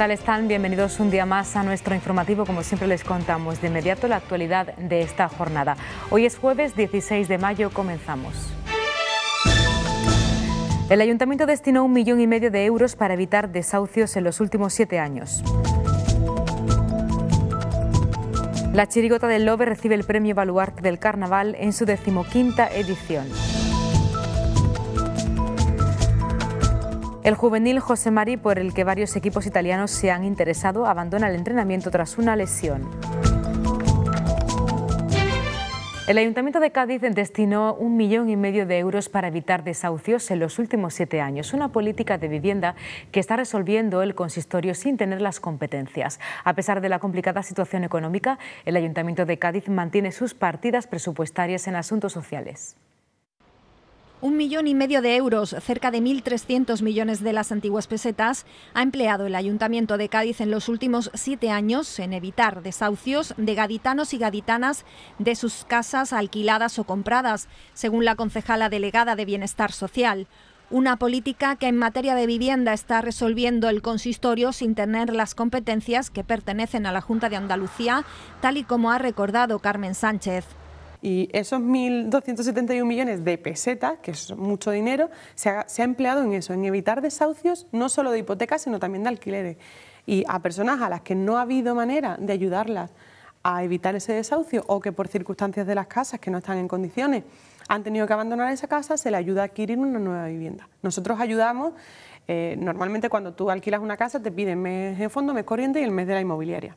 tal están? Bienvenidos un día más a nuestro informativo. Como siempre les contamos de inmediato la actualidad de esta jornada. Hoy es jueves 16 de mayo, comenzamos. El ayuntamiento destinó un millón y medio de euros para evitar desahucios en los últimos siete años. La chirigota del Love recibe el premio Baluarte del Carnaval en su decimoquinta edición. El juvenil José Mari, por el que varios equipos italianos se han interesado, abandona el entrenamiento tras una lesión. El Ayuntamiento de Cádiz destinó un millón y medio de euros para evitar desahucios en los últimos siete años, una política de vivienda que está resolviendo el consistorio sin tener las competencias. A pesar de la complicada situación económica, el Ayuntamiento de Cádiz mantiene sus partidas presupuestarias en asuntos sociales. Un millón y medio de euros, cerca de 1.300 millones de las antiguas pesetas, ha empleado el Ayuntamiento de Cádiz en los últimos siete años en evitar desahucios de gaditanos y gaditanas de sus casas alquiladas o compradas, según la concejala delegada de Bienestar Social. Una política que en materia de vivienda está resolviendo el consistorio sin tener las competencias que pertenecen a la Junta de Andalucía, tal y como ha recordado Carmen Sánchez. Y esos 1.271 millones de pesetas, que es mucho dinero, se ha, empleado en eso, en evitar desahucios no solo de hipotecas, sino también de alquileres. Y a personas a las que no ha habido manera de ayudarlas a evitar ese desahucio o que por circunstancias de las casas que no están en condiciones han tenido que abandonar esa casa, se le ayuda a adquirir una nueva vivienda. Nosotros ayudamos, eh, normalmente cuando tú alquilas una casa te piden mes de fondo, mes corriente y el mes de la inmobiliaria.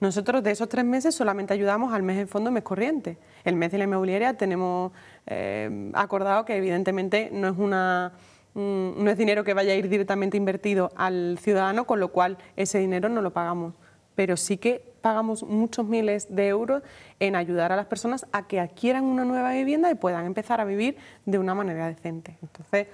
Nosotros de esos tres meses solamente ayudamos al mes en fondo, mes corriente. El mes de la inmobiliaria tenemos eh, acordado que evidentemente no es una mm, no es dinero que vaya a ir directamente invertido al ciudadano, con lo cual ese dinero no lo pagamos. Pero sí que pagamos muchos miles de euros en ayudar a las personas a que adquieran una nueva vivienda y puedan empezar a vivir de una manera decente. Entonces,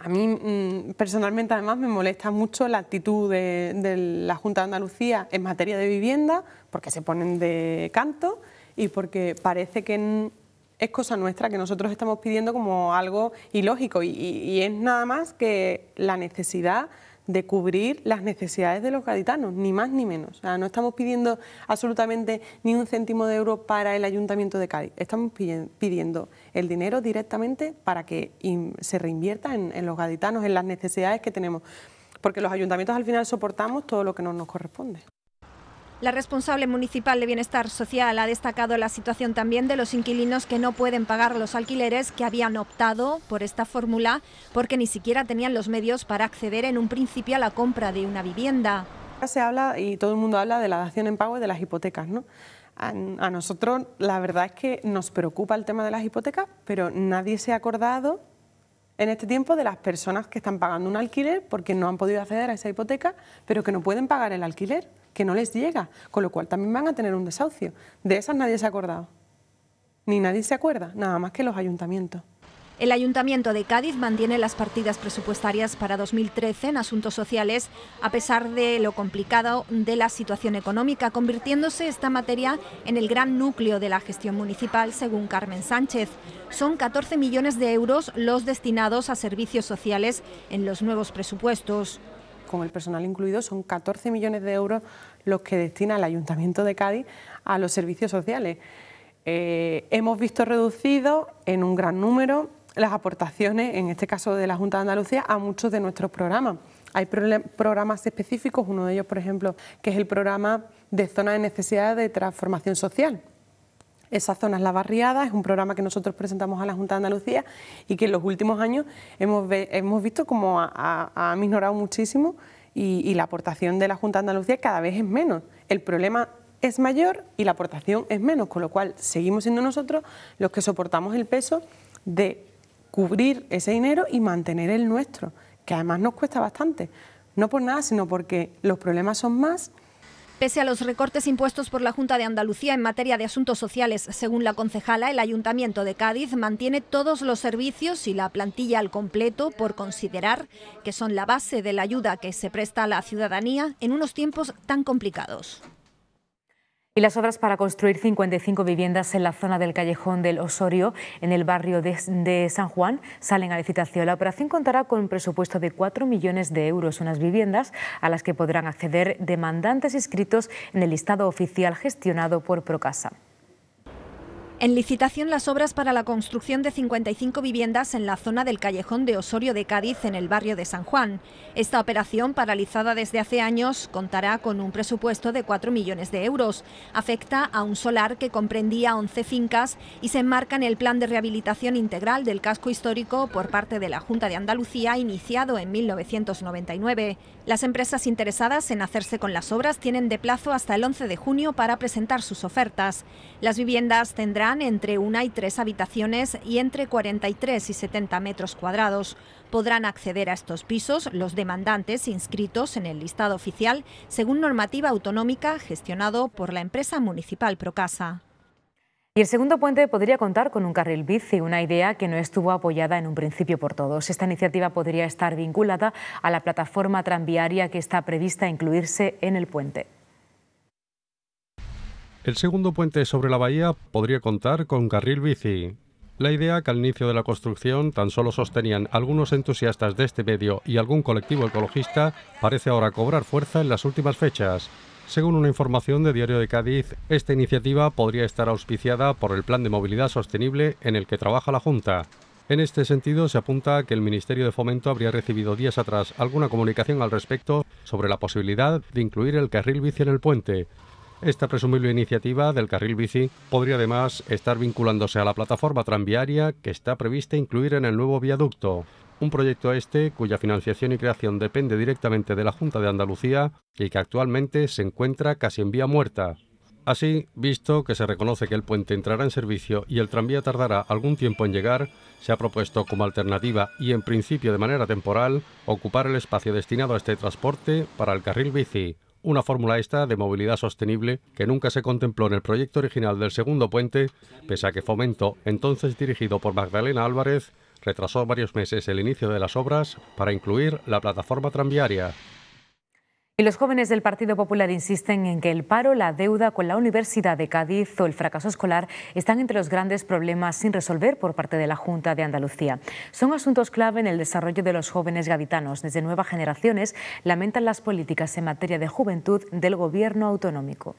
a mí mm, personalmente además me molesta mucho la actitud de, la Junta de Andalucía en materia de vivienda, porque se ponen de canto y porque parece que es cosa nuestra, que nosotros estamos pidiendo como algo ilógico y es nada más que la necesidad de cubrir las necesidades de los gaditanos, ni más ni menos. O sea, no estamos pidiendo absolutamente ni un céntimo de euro para el Ayuntamiento de Cádiz, estamos pidiendo el dinero directamente para que se reinvierta en, en los gaditanos, en las necesidades que tenemos, porque los ayuntamientos al final soportamos todo lo que no nos corresponde. La responsable municipal de Bienestar Social ha destacado la situación también de los inquilinos que no pueden pagar los alquileres que habían optado por esta fórmula porque ni siquiera tenían los medios para acceder en un principio a la compra de una vivienda. Se habla y todo el mundo habla de la dación en pago y de las hipotecas, A, a nosotros la verdad es que nos preocupa el tema de las hipotecas, pero nadie se ha acordado en este tiempo de las personas que están pagando un alquiler porque no han podido acceder a esa hipoteca, pero que no pueden pagar el alquiler, que no les llega, con lo cual también van a tener un desahucio. De esas nadie se ha acordado, ni nadie se acuerda, nada más que los ayuntamientos. El Ayuntamiento de Cádiz mantiene las partidas presupuestarias para 2013 en asuntos sociales a pesar de lo complicado de la situación económica, convirtiéndose esta materia en el gran núcleo de la gestión municipal, según Carmen Sánchez. Son 14 millones de euros los destinados a servicios sociales en los nuevos presupuestos con el personal incluido, son 14 millones de euros los que destina el Ayuntamiento de Cádiz a los servicios sociales. Eh, hemos visto reducido en un gran número las aportaciones, en este caso de la Junta de Andalucía, a muchos de nuestros programas. Hay programas específicos, uno de ellos, por ejemplo, que es el programa de zonas de necesidad de transformación social. Esa zona es La Barriada, es un programa que nosotros presentamos a la Junta de Andalucía y que en los últimos años hemos, visto como ha minorado muchísimo y, y la aportación de la Junta de Andalucía cada vez es menos. El problema es mayor y la aportación es menos, con lo cual seguimos siendo nosotros los que soportamos el peso de cubrir ese dinero y mantener el nuestro, que además nos cuesta bastante. No por nada, sino porque los problemas son más. Pese a los recortes impuestos por la Junta de Andalucía en materia de asuntos sociales, según la concejala, el Ayuntamiento de Cádiz mantiene todos los servicios y la plantilla al completo por considerar que son la base de la ayuda que se presta a la ciudadanía en unos tiempos tan complicados. Y las obras para construir 55 viviendas en la zona del callejón del Osorio, en el barrio de, San Juan, salen a licitación. La operación contará con un presupuesto de 4 millones de euros, unas viviendas a las que podrán acceder demandantes inscritos en el listado oficial gestionado por Procasa. En licitación las obras para la construcción de 55 viviendas en la zona del callejón de Osorio de Cádiz en el barrio de San Juan. Esta operación, paralizada desde hace años, contará con un presupuesto de 4 millones de euros. Afecta a un solar que comprendía 11 fincas y se enmarca en el plan de rehabilitación integral del casco histórico por parte de la Junta de Andalucía iniciado en 1999. Las empresas interesadas en hacerse con las obras tienen de plazo hasta el 11 de junio para presentar sus ofertas. Las viviendas tendrán entre una y tres habitaciones y entre 43 y 70 metros cuadrados. Podrán acceder a estos pisos los demandantes inscritos en el listado oficial según normativa autonómica gestionado por la empresa municipal Procasa. Y el segundo puente podría contar con un carril bici, una idea que no estuvo apoyada en un principio por todos. Esta iniciativa podría estar vinculada a la plataforma tranviaria que está prevista incluirse en el puente. El segundo puente sobre la bahía podría contar con carril bici. La idea que al inicio de la construcción tan solo sostenían algunos entusiastas de este medio y algún colectivo ecologista parece ahora cobrar fuerza en las últimas fechas. Según una información de Diario de Cádiz, esta iniciativa podría estar auspiciada por el Plan de Movilidad Sostenible en el que trabaja la Junta. En este sentido, se apunta que el Ministerio de Fomento habría recibido días atrás alguna comunicación al respecto sobre la posibilidad de incluir el carril bici en el puente, esta presumible iniciativa del carril bici podría además estar vinculándose a la plataforma tranviaria que está prevista incluir en el nuevo viaducto. Un proyecto este cuya financiación y creación depende directamente de la Junta de Andalucía y que actualmente se encuentra casi en vía muerta. Así, visto que se reconoce que el puente entrará en servicio y el tranvía tardará algún tiempo en llegar, se ha propuesto como alternativa y en principio de manera temporal ocupar el espacio destinado a este transporte para el carril bici, una fórmula esta de movilidad sostenible que nunca se contempló en el proyecto original del segundo puente, pese a que Fomento, entonces dirigido por Magdalena Álvarez, retrasó varios meses el inicio de las obras para incluir la plataforma tranviaria. Y los jóvenes del Partido Popular insisten en que el paro, la deuda con la Universidad de Cádiz o el fracaso escolar están entre los grandes problemas sin resolver por parte de la Junta de Andalucía. Son asuntos clave en el desarrollo de los jóvenes gaditanos. Desde nuevas generaciones lamentan las políticas en materia de juventud del gobierno autonómico.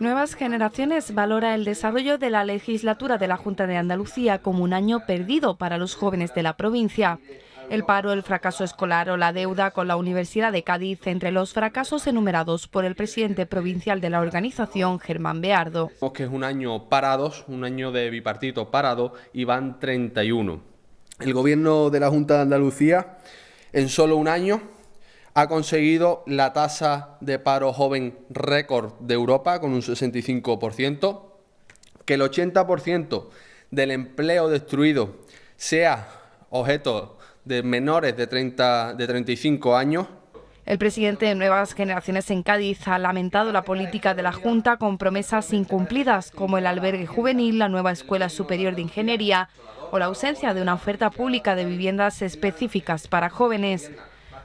Nuevas Generaciones valora el desarrollo de la legislatura de la Junta de Andalucía como un año perdido para los jóvenes de la provincia. El paro, el fracaso escolar o la deuda con la Universidad de Cádiz, entre los fracasos enumerados por el presidente provincial de la organización, Germán Beardo. que es un año parados, un año de bipartito parado y van 31. El gobierno de la Junta de Andalucía, en solo un año, ha conseguido la tasa de paro joven récord de Europa con un 65%, que el 80% del empleo destruido sea objeto de menores de, 30, de 35 años el presidente de Nuevas Generaciones en Cádiz ha lamentado la política de la Junta con promesas incumplidas, como el albergue juvenil, la nueva Escuela Superior de Ingeniería o la ausencia de una oferta pública de viviendas específicas para jóvenes.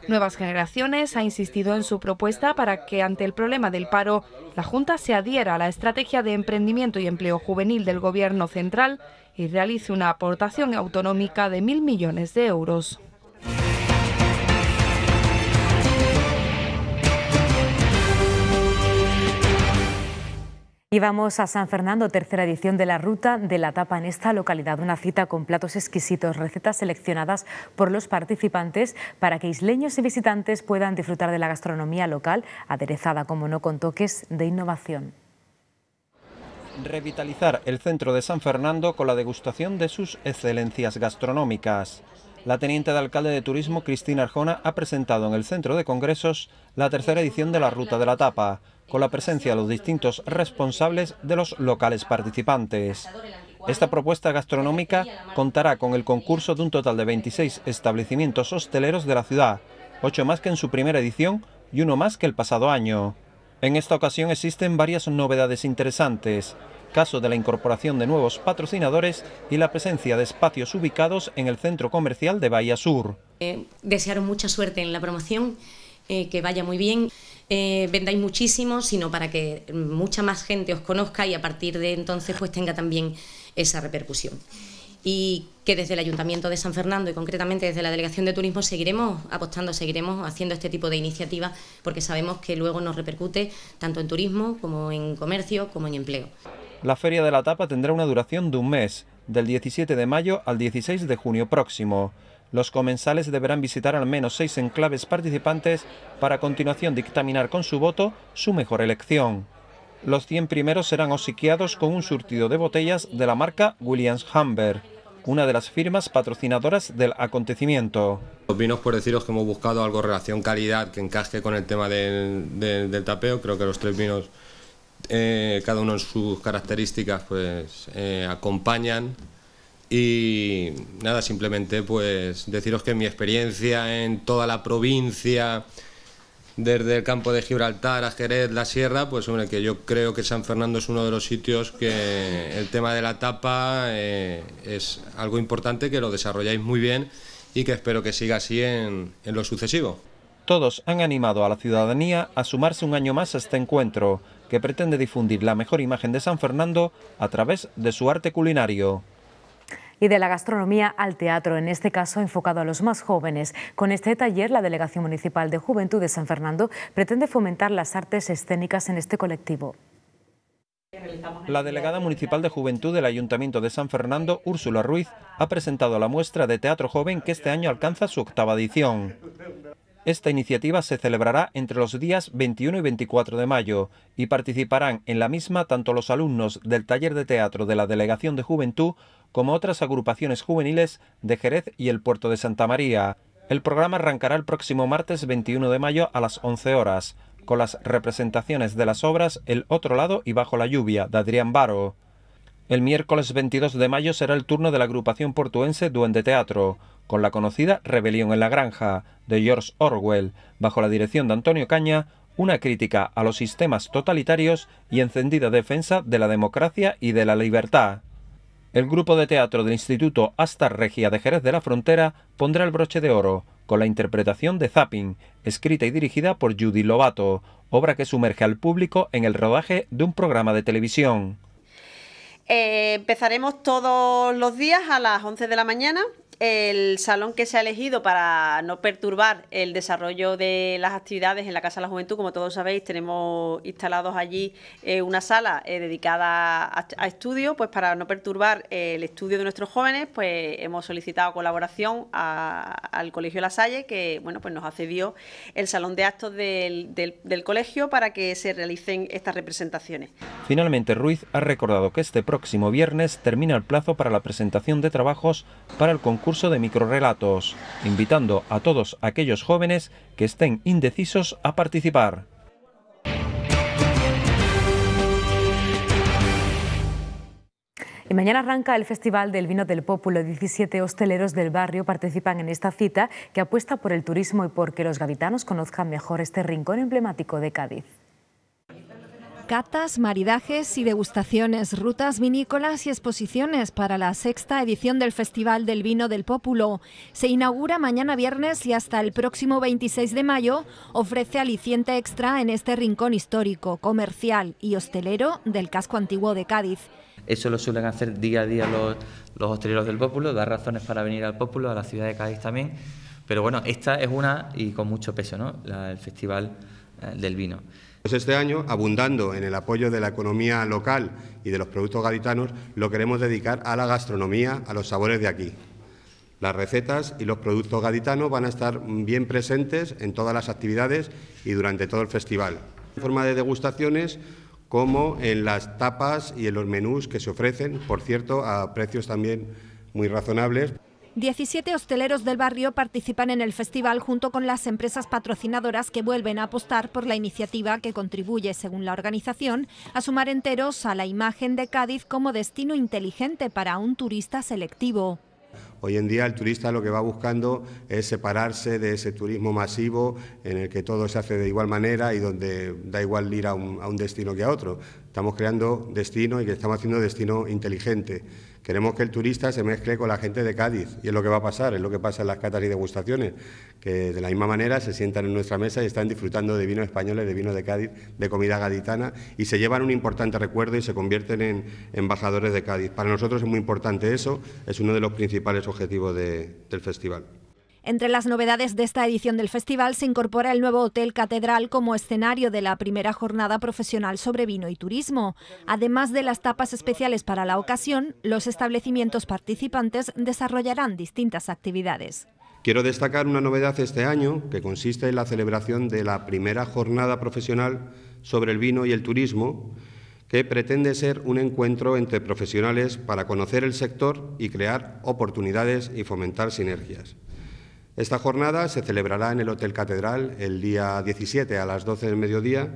Nuevas Generaciones ha insistido en su propuesta para que ante el problema del paro, la Junta se adhiera a la estrategia de emprendimiento y empleo juvenil del Gobierno central y realice una aportación autonómica de mil millones de euros. Y vamos a San Fernando, tercera edición de la Ruta de la Tapa en esta localidad. Una cita con platos exquisitos, recetas seleccionadas por los participantes para que isleños y visitantes puedan disfrutar de la gastronomía local, aderezada, como no, con toques de innovación. Revitalizar el centro de San Fernando con la degustación de sus excelencias gastronómicas. La teniente de alcalde de Turismo, Cristina Arjona, ha presentado en el Centro de Congresos la tercera edición de la Ruta de la Tapa, con la presencia de los distintos responsables de los locales participantes. Esta propuesta gastronómica contará con el concurso de un total de 26 establecimientos hosteleros de la ciudad, ocho más que en su primera edición y uno más que el pasado año. En esta ocasión existen varias novedades interesantes caso de la incorporación de nuevos patrocinadores y la presencia de espacios ubicados en el centro comercial de Bahía Sur. Eh, desearos mucha suerte en la promoción, eh, que vaya muy bien, eh, vendáis muchísimo, sino para que mucha más gente os conozca y a partir de entonces pues tenga también esa repercusión y que desde el Ayuntamiento de San Fernando y concretamente desde la Delegación de Turismo seguiremos apostando, seguiremos haciendo este tipo de iniciativas porque sabemos que luego nos repercute tanto en turismo como en comercio como en empleo. La Feria de la Tapa tendrá una duración de un mes, del 17 de mayo al 16 de junio próximo. Los comensales deberán visitar al menos seis enclaves participantes para a continuación dictaminar con su voto su mejor elección. Los 100 primeros serán obsequiados con un surtido de botellas de la marca Williams Humber, una de las firmas patrocinadoras del acontecimiento. Los vinos, por deciros que hemos buscado algo relación calidad que encaje con el tema del tapeo, creo que los tres vinos eh, cada uno en sus características, pues eh, acompañan. Y nada, simplemente pues deciros que mi experiencia en toda la provincia, desde el campo de Gibraltar a Jerez, la sierra, pues hombre, que yo creo que San Fernando es uno de los sitios que el tema de la tapa eh, es algo importante, que lo desarrolláis muy bien y que espero que siga así en, en lo sucesivo todos han animado a la ciudadanía a sumarse un año más a este encuentro, que pretende difundir la mejor imagen de San Fernando a través de su arte culinario y de la gastronomía al teatro, en este caso enfocado a los más jóvenes. Con este taller, la Delegación Municipal de Juventud de San Fernando pretende fomentar las artes escénicas en este colectivo. La delegada municipal de Juventud del Ayuntamiento de San Fernando, Úrsula Ruiz, ha presentado la muestra de teatro joven que este año alcanza su octava edición. Esta iniciativa se celebrará entre los días 21 y 24 de mayo y participarán en la misma tanto los alumnos del taller de teatro de la Delegación de Juventud como otras agrupaciones juveniles de Jerez y el puerto de Santa María. El programa arrancará el próximo martes 21 de mayo a las 11 horas, con las representaciones de las obras El otro lado y Bajo la lluvia de Adrián Baro. El miércoles 22 de mayo será el turno de la agrupación portuense Duende Teatro, con la conocida Rebelión en la Granja, de George Orwell, bajo la dirección de Antonio Caña, una crítica a los sistemas totalitarios y encendida defensa de la democracia y de la libertad. El grupo de teatro del Instituto Astar Regia de Jerez de la Frontera pondrá el broche de oro, con la interpretación de Zapping, escrita y dirigida por Judy Lobato, obra que sumerge al público en el rodaje de un programa de televisión. Eh, empezaremos todos los días a las 11 de la mañana el salón que se ha elegido para no perturbar el desarrollo de las actividades en la Casa de la Juventud. Como todos sabéis, tenemos instalados allí eh, una sala eh, dedicada a, estudio, pues para no perturbar el estudio de nuestros jóvenes, pues hemos solicitado colaboración al Colegio La Salle, que bueno, pues nos accedió el salón de actos del colegio para que se realicen estas representaciones. Finalmente, Ruiz ha recordado que este próximo viernes termina el plazo para la presentación de trabajos para el concurso de microrelatos, invitando a todos aquellos jóvenes que estén indecisos a participar. Y mañana arranca el Festival del Vino del Pópulo. 17 hosteleros del barrio participan en esta cita que apuesta por el turismo y porque los gavitanos conozcan mejor este rincón emblemático de Cádiz catas, maridajes y degustaciones, rutas vinícolas y exposiciones para la sexta edición del Festival del Vino del Pópulo. Se inaugura mañana viernes y hasta el próximo 26 de mayo ofrece aliciente extra en este rincón histórico, comercial y hostelero del casco antiguo de Cádiz. Eso lo suelen hacer día a día los, hosteleros del Pópulo, dar razones para venir al Pópulo, a la ciudad de Cádiz también. Pero bueno, esta es una y con mucho peso, ¿no? el Festival eh, del Vino. Pues este año, abundando en el apoyo de la economía local y de los productos gaditanos, lo queremos dedicar a la gastronomía, a los sabores de aquí. Las recetas y los productos gaditanos van a estar bien presentes en todas las actividades y durante todo el festival. En forma de degustaciones, como en las tapas y en los menús que se ofrecen, por cierto, a precios también muy razonables. 17 hosteleros del barrio participan en el festival junto con las empresas patrocinadoras que vuelven a apostar por la iniciativa que contribuye, según la organización, a sumar enteros a la imagen de Cádiz como destino inteligente para un turista selectivo. Hoy en día el turista lo que va buscando es separarse de ese turismo masivo en el que todo se hace de igual manera y donde da igual ir a un, a un destino que a otro. Estamos creando destino y que estamos haciendo destino inteligente. Queremos que el turista se mezcle con la gente de Cádiz y es lo que va a pasar, es lo que pasa en las catas y degustaciones, que de la misma manera se sientan en nuestra mesa y están disfrutando de vinos españoles, de vino de Cádiz, de comida gaditana y se llevan un importante recuerdo y se convierten en embajadores de Cádiz. Para nosotros es muy importante eso, es uno de los principales objetivos del festival. Entre las novedades de esta edición del festival se incorpora el nuevo Hotel Catedral como escenario de la primera jornada profesional sobre vino y turismo. Además de las tapas especiales para la ocasión, los establecimientos participantes desarrollarán distintas actividades. Quiero destacar una novedad este año que consiste en la celebración de la primera jornada profesional sobre el vino y el turismo, que pretende ser un encuentro entre profesionales para conocer el sector y crear oportunidades y fomentar sinergias. Esta jornada se celebrará en el Hotel Catedral el día 17 a las 12 del mediodía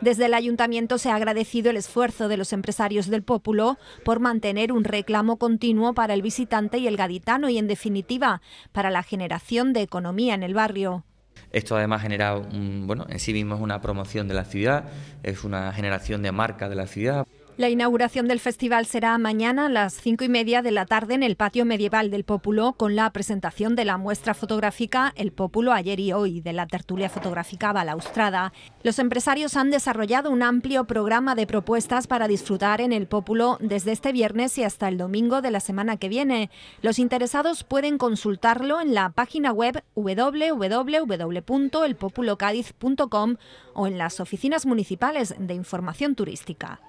desde el ayuntamiento se ha agradecido el esfuerzo de los empresarios del Pópulo por mantener un reclamo continuo para el visitante y el gaditano y, en definitiva, para la generación de economía en el barrio. Esto además genera, bueno, en sí mismo es una promoción de la ciudad, es una generación de marca de la ciudad. La inauguración del festival será mañana a las cinco y media de la tarde en el patio medieval del Pópulo, con la presentación de la muestra fotográfica El Pópulo ayer y hoy, de la tertulia fotográfica Balaustrada. Los empresarios han desarrollado un amplio programa de propuestas para disfrutar en el Pópulo desde este viernes y hasta el domingo de la semana que viene. Los interesados pueden consultarlo en la página web www.elpopulocadiz.com o en las oficinas municipales de información turística.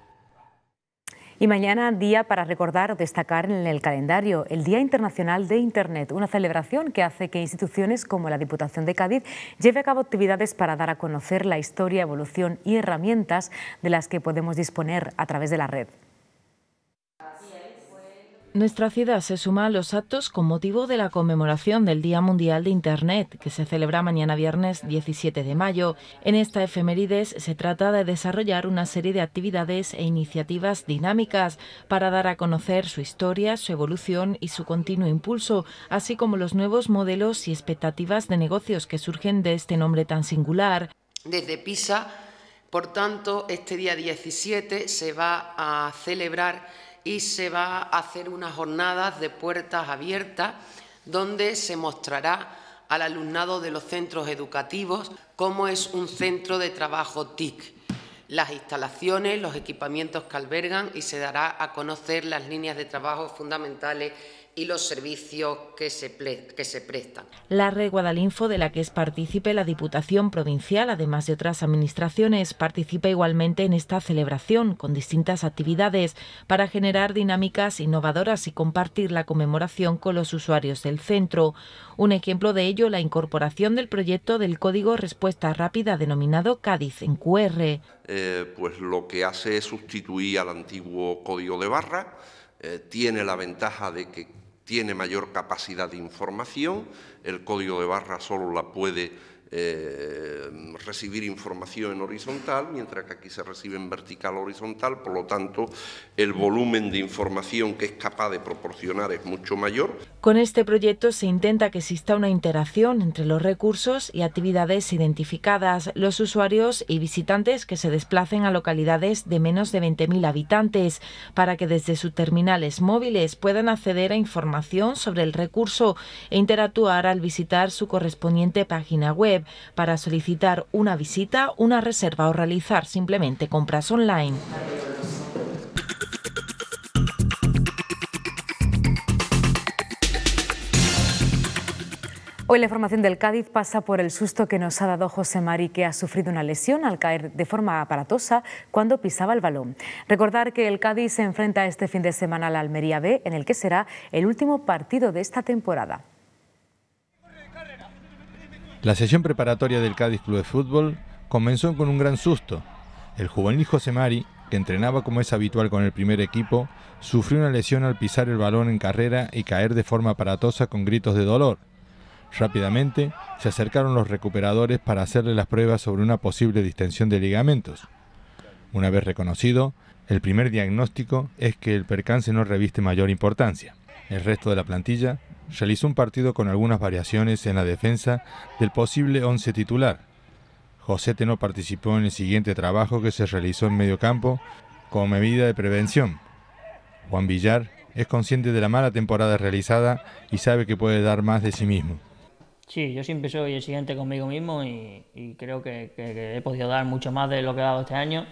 Y mañana día para recordar, destacar en el calendario el Día Internacional de Internet, una celebración que hace que instituciones como la Diputación de Cádiz lleve a cabo actividades para dar a conocer la historia, evolución y herramientas de las que podemos disponer a través de la red. Nuestra ciudad se suma a los actos con motivo de la conmemoración del Día Mundial de Internet, que se celebra mañana viernes 17 de mayo. En esta efemérides se trata de desarrollar una serie de actividades e iniciativas dinámicas para dar a conocer su historia, su evolución y su continuo impulso, así como los nuevos modelos y expectativas de negocios que surgen de este nombre tan singular. Desde Pisa, por tanto, este día 17 se va a celebrar y se va a hacer unas jornadas de puertas abiertas donde se mostrará al alumnado de los centros educativos cómo es un centro de trabajo TIC, las instalaciones, los equipamientos que albergan y se dará a conocer las líneas de trabajo fundamentales y los servicios que se, que se prestan. La red Guadalinfo, de la que es partícipe la Diputación Provincial, además de otras administraciones, participa igualmente en esta celebración con distintas actividades para generar dinámicas innovadoras y compartir la conmemoración con los usuarios del centro. Un ejemplo de ello, la incorporación del proyecto del código respuesta rápida denominado Cádiz en QR. Eh, pues lo que hace es sustituir al antiguo código de barra. Eh, tiene la ventaja de que tiene mayor capacidad de información, el código de barra solo la puede eh, recibir información en horizontal, mientras que aquí se recibe en vertical horizontal, por lo tanto el volumen de información que es capaz de proporcionar es mucho mayor. Con este proyecto se intenta que exista una interacción entre los recursos y actividades identificadas, los usuarios y visitantes que se desplacen a localidades de menos de 20.000 habitantes, para que desde sus terminales móviles puedan acceder a información sobre el recurso e interactuar al visitar su correspondiente página web para solicitar una visita, una reserva o realizar simplemente compras online. Hoy la información del Cádiz pasa por el susto que nos ha dado José Mari, que ha sufrido una lesión al caer de forma aparatosa cuando pisaba el balón. Recordar que el Cádiz se enfrenta este fin de semana al Almería B, en el que será el último partido de esta temporada. La sesión preparatoria del Cádiz Club de Fútbol comenzó con un gran susto. El juvenil José Mari, que entrenaba como es habitual con el primer equipo, sufrió una lesión al pisar el balón en carrera y caer de forma aparatosa con gritos de dolor. Rápidamente se acercaron los recuperadores para hacerle las pruebas sobre una posible distensión de ligamentos. Una vez reconocido, el primer diagnóstico es que el percance no reviste mayor importancia. El resto de la plantilla realizó un partido con algunas variaciones en la defensa del posible 11 titular. José Teno participó en el siguiente trabajo que se realizó en medio campo como medida de prevención. Juan Villar es consciente de la mala temporada realizada y sabe que puede dar más de sí mismo. Sí, yo siempre soy exigente conmigo mismo y, creo que, he podido dar mucho más de lo que he dado este año.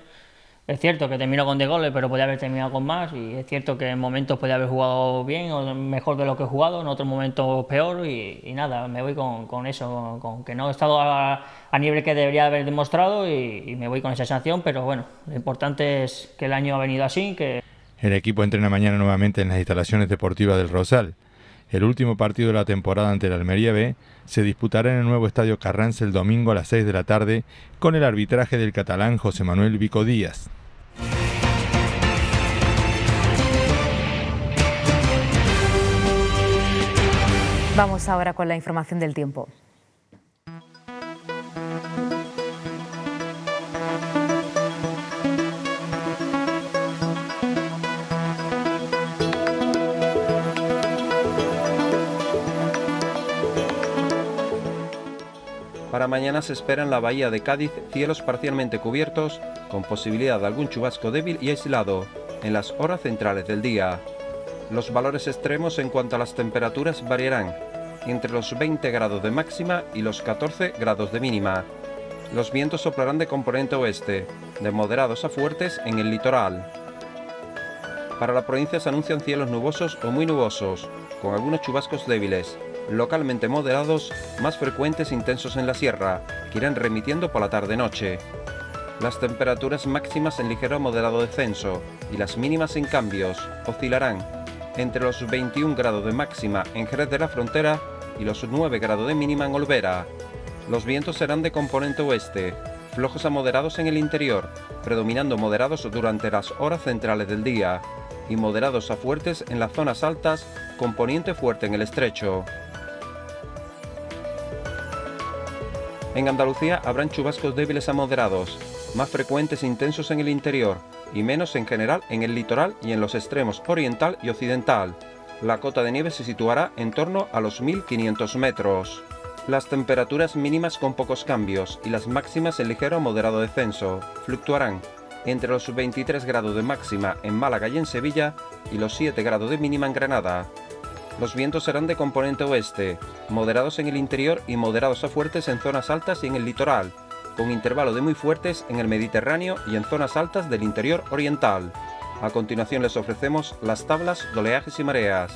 Es cierto que terminó con de goles, pero podía haber terminado con más. Y es cierto que en momentos podía haber jugado bien o mejor de lo que he jugado, en otros momentos peor. Y, nada, me voy con, eso, con, que no he estado a, nivel que debería haber demostrado y, me voy con esa sanción. Pero bueno, lo importante es que el año ha venido así. que El equipo entrena mañana nuevamente en las instalaciones deportivas del Rosal. El último partido de la temporada ante el Almería B se disputará en el nuevo estadio Carranza el domingo a las 6 de la tarde con el arbitraje del catalán José Manuel Vico Díaz. Vamos ahora con la información del tiempo. Para mañana se espera en la bahía de Cádiz cielos parcialmente cubiertos, con posibilidad de algún chubasco débil y aislado en las horas centrales del día. Los valores extremos en cuanto a las temperaturas variarán entre los 20 grados de máxima y los 14 grados de mínima. Los vientos soplarán de componente oeste, de moderados a fuertes en el litoral. Para la provincia se anuncian cielos nubosos o muy nubosos, con algunos chubascos débiles, localmente moderados, más frecuentes e intensos en la sierra, que irán remitiendo por la tarde-noche. Las temperaturas máximas en ligero a moderado descenso y las mínimas sin cambios oscilarán entre los 21 grados de máxima en Jerez de la Frontera y los 9 grados de mínima en Olvera. Los vientos serán de componente oeste, flojos a moderados en el interior, predominando moderados durante las horas centrales del día y moderados a fuertes en las zonas altas, componente fuerte en el estrecho. En Andalucía habrán chubascos débiles a moderados, más frecuentes e intensos en el interior y menos en general en el litoral y en los extremos oriental y occidental. La cota de nieve se situará en torno a los 1500 metros. Las temperaturas mínimas con pocos cambios y las máximas en ligero a moderado descenso fluctuarán entre los 23 grados de máxima en Málaga y en Sevilla y los 7 grados de mínima en Granada. Los vientos serán de componente oeste, moderados en el interior y moderados a fuertes en zonas altas y en el litoral, con intervalo de muy fuertes en el Mediterráneo y en zonas altas del interior oriental. A continuación les ofrecemos las tablas de oleajes y mareas.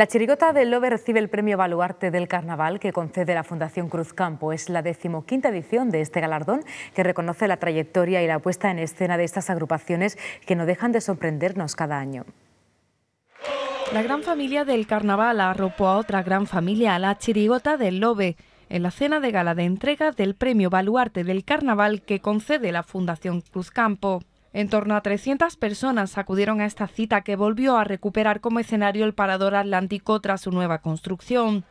La chirigota del Lobe recibe el premio Baluarte del Carnaval que concede la Fundación Cruz Campo. Es la decimoquinta edición de este galardón que reconoce la trayectoria y la puesta en escena de estas agrupaciones que no dejan de sorprendernos cada año. La gran familia del carnaval arropó a otra gran familia, la chirigota del Lobe, en la cena de gala de entrega del premio Baluarte del Carnaval que concede la Fundación Cruzcampo. En torno a 300 personas acudieron a esta cita que volvió a recuperar como escenario el Parador Atlántico tras su nueva construcción.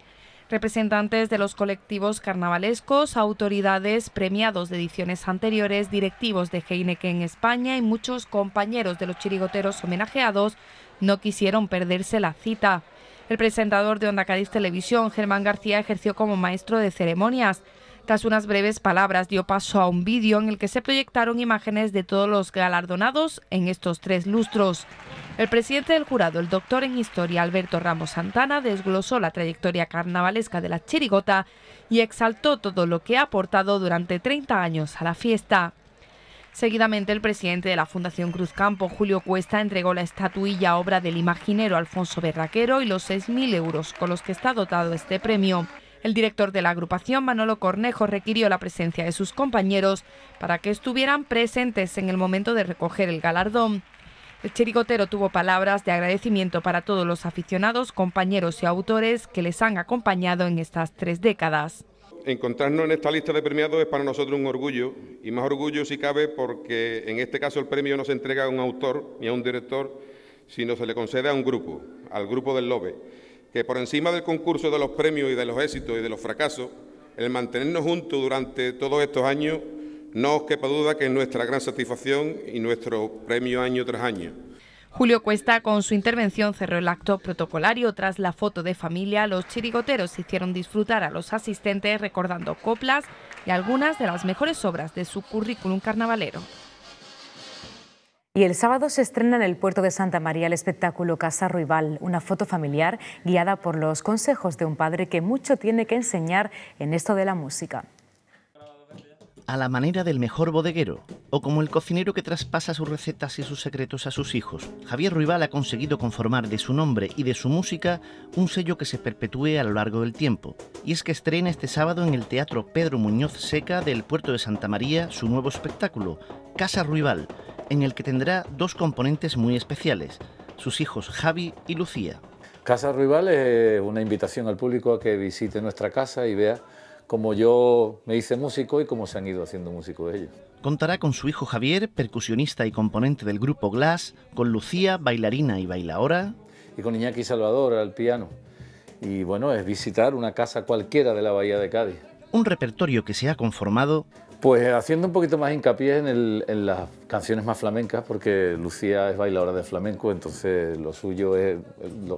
Representantes de los colectivos carnavalescos, autoridades, premiados de ediciones anteriores, directivos de Heineken España y muchos compañeros de los chirigoteros homenajeados no quisieron perderse la cita. El presentador de Onda Cadiz Televisión, Germán García, ejerció como maestro de ceremonias. Tras unas breves palabras dio paso a un vídeo en el que se proyectaron imágenes de todos los galardonados en estos tres lustros. El presidente del jurado, el doctor en historia Alberto Ramos Santana, desglosó la trayectoria carnavalesca de la chirigota y exaltó todo lo que ha aportado durante 30 años a la fiesta. Seguidamente, el presidente de la Fundación Cruz Campo, Julio Cuesta, entregó la estatuilla obra del imaginero Alfonso Berraquero y los 6.000 euros con los que está dotado este premio. El director de la agrupación, Manolo Cornejo, requirió la presencia de sus compañeros para que estuvieran presentes en el momento de recoger el galardón. El chirigotero tuvo palabras de agradecimiento para todos los aficionados, compañeros y autores que les han acompañado en estas tres décadas. Encontrarnos en esta lista de premiados es para nosotros un orgullo, y más orgullo si cabe porque en este caso el premio no se entrega a un autor ni a un director, sino se le concede a un grupo, al grupo del LOBE que por encima del concurso de los premios y de los éxitos y de los fracasos, el mantenernos juntos durante todos estos años, no os quepa duda que es nuestra gran satisfacción y nuestro premio año tras año. Julio Cuesta con su intervención cerró el acto protocolario tras la foto de familia. Los chirigoteros hicieron disfrutar a los asistentes recordando coplas y algunas de las mejores obras de su currículum carnavalero. Y el sábado se estrena en el puerto de Santa María el espectáculo Casa Ruibal, una foto familiar guiada por los consejos de un padre que mucho tiene que enseñar en esto de la música. A la manera del mejor bodeguero, o como el cocinero que traspasa sus recetas y sus secretos a sus hijos, Javier Ruibal ha conseguido conformar de su nombre y de su música un sello que se perpetúe a lo largo del tiempo. Y es que estrena este sábado en el Teatro Pedro Muñoz Seca del puerto de Santa María su nuevo espectáculo, Casa Ruibal en el que tendrá dos componentes muy especiales, sus hijos Javi y Lucía. Casa Rival es eh, una invitación al público a que visite nuestra casa y vea cómo yo me hice músico y cómo se han ido haciendo músicos ellos. Contará con su hijo Javier, percusionista y componente del grupo Glass, con Lucía, bailarina y bailaora. Y con Iñaki Salvador al piano. Y bueno, es visitar una casa cualquiera de la Bahía de Cádiz. Un repertorio que se ha conformado pues eh, haciendo un poquito más hincapié en, las canciones más flamencas, porque Lucía es bailadora de flamenco, entonces lo suyo es eh,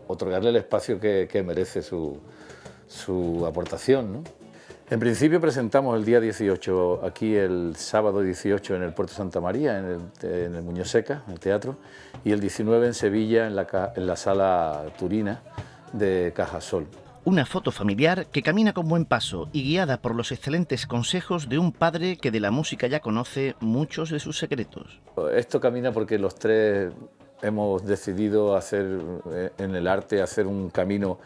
otorgarle el espacio que, merece su, aportación. ¿no? En principio presentamos el día 18, aquí el sábado 18 en el Puerto Santa María, en el, en el Muñoz Seca, en el teatro, y el 19 en Sevilla, en la, en la sala Turina de Cajasol. Una foto familiar que camina con buen paso y guiada por los excelentes consejos de un padre que de la música ya conoce muchos de sus secretos. Esto camina porque los tres hemos decidido hacer eh, en el arte, hacer un camino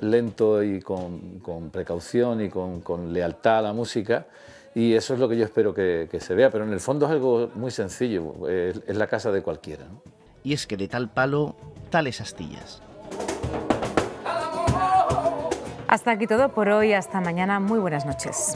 lento y con, precaución y con, lealtad a la música. Y eso es lo que yo espero que, se vea, pero en el fondo es algo muy sencillo, es, la casa de cualquiera. Y es que de tal palo, tales astillas. Hasta aquí todo por hoy. Hasta mañana. Muy buenas noches.